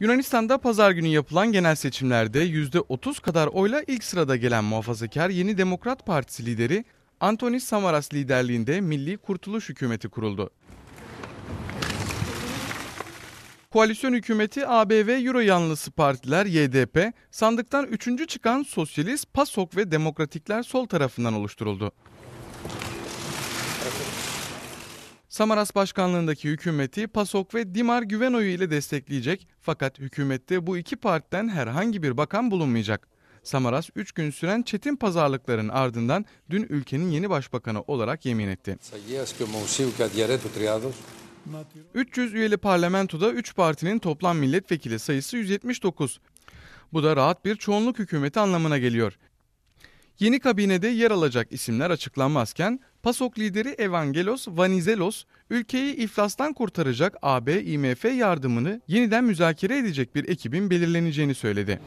Yunanistan'da pazar günü yapılan genel seçimlerde %30 kadar oyla ilk sırada gelen muhafazakar Yeni Demokrat Partisi lideri Antonis Samaras liderliğinde Milli Kurtuluş Hükümeti kuruldu. Koalisyon hükümeti AB ve Euro yanlısı partiler YDP, sandıktan üçüncü çıkan Sosyalist, PASOK ve Demokratikler Sol tarafından oluşturuldu. Samaras başkanlığındaki hükümeti PASOK ve Dimar Güvenoy'u ile destekleyecek fakat hükümette bu iki partiden herhangi bir bakan bulunmayacak. Samaras 3 gün süren çetin pazarlıkların ardından dün ülkenin yeni başbakanı olarak yemin etti. 300 üyeli parlamentoda 3 partinin toplam milletvekili sayısı 179. Bu da rahat bir çoğunluk hükümeti anlamına geliyor. Yeni kabinede yer alacak isimler açıklanmazken PASOK lideri Evangelos Vanizelos, ülkeyi iflastan kurtaracak AB-IMF yardımını yeniden müzakere edecek bir ekibin belirleneceğini söyledi.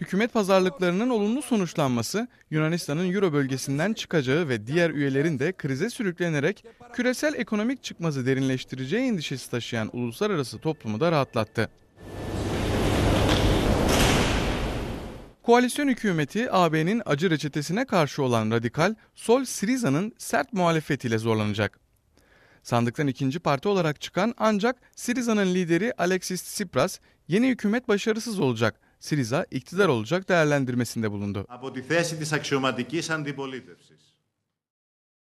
Hükümet pazarlıklarının olumlu sonuçlanması, Yunanistan'ın Euro bölgesinden çıkacağı ve diğer üyelerin de krize sürüklenerek küresel ekonomik çıkmazı derinleştireceği endişesi taşıyan uluslararası toplumu da rahatlattı. Koalisyon hükümeti AB'nin acı reçetesine karşı olan radikal Sol Siriza'nın sert muhalefetiyle zorlanacak. Sandıktan ikinci parti olarak çıkan ancak Siriza'nın lideri Alexis Tsipras yeni hükümet başarısız olacak. Siriza iktidar olacak değerlendirmesinde bulundu. Από τη θέση της αξιωματικής αντιπολίτευσης.